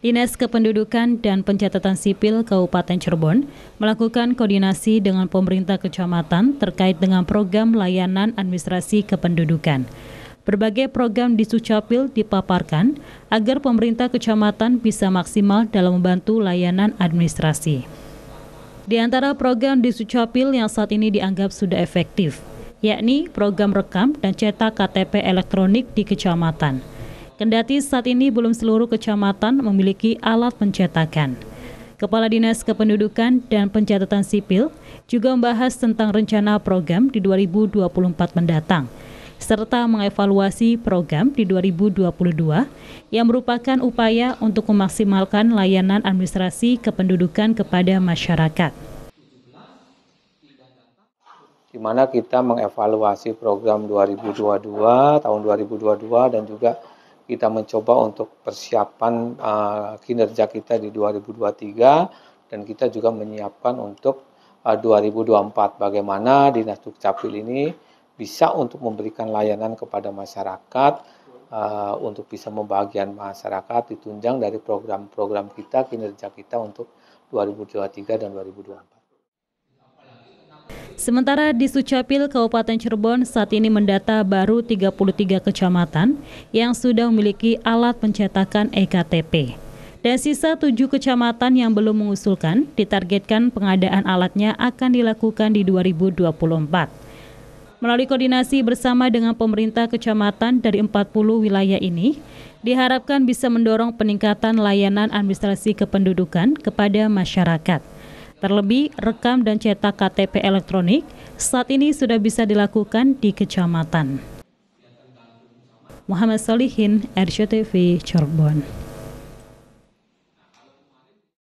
Dinas Kependudukan dan Pencatatan Sipil Kabupaten Cirebon melakukan koordinasi dengan pemerintah kecamatan terkait dengan program layanan administrasi kependudukan. Berbagai program di Sucapil dipaparkan agar pemerintah kecamatan bisa maksimal dalam membantu layanan administrasi. Di antara program di Sucapil yang saat ini dianggap sudah efektif, yakni program rekam dan cetak KTP elektronik di kecamatan. Kendati saat ini belum seluruh kecamatan memiliki alat pencetakan. Kepala Dinas Kependudukan dan Pencatatan Sipil juga membahas tentang rencana program di 2024 mendatang, serta mengevaluasi program di 2022 yang merupakan upaya untuk memaksimalkan layanan administrasi kependudukan kepada masyarakat. Di mana kita mengevaluasi program 2022, tahun 2022 dan juga kita mencoba untuk persiapan uh, kinerja kita di 2023 dan kita juga menyiapkan untuk uh, 2024 bagaimana dinas dukcapil ini bisa untuk memberikan layanan kepada masyarakat uh, untuk bisa membagian masyarakat ditunjang dari program-program kita kinerja kita untuk 2023 dan 2024. Sementara di Sucapil, Kabupaten Cirebon saat ini mendata baru 33 kecamatan yang sudah memiliki alat pencetakan EKTP. Dan sisa tujuh kecamatan yang belum mengusulkan, ditargetkan pengadaan alatnya akan dilakukan di 2024 melalui koordinasi bersama dengan pemerintah kecamatan dari 40 wilayah ini, diharapkan bisa mendorong peningkatan layanan administrasi kependudukan kepada masyarakat. Terlebih, rekam dan cetak KTP elektronik saat ini sudah bisa dilakukan di kecamatan. Muhammad Solihin, RCTV, Cirebon.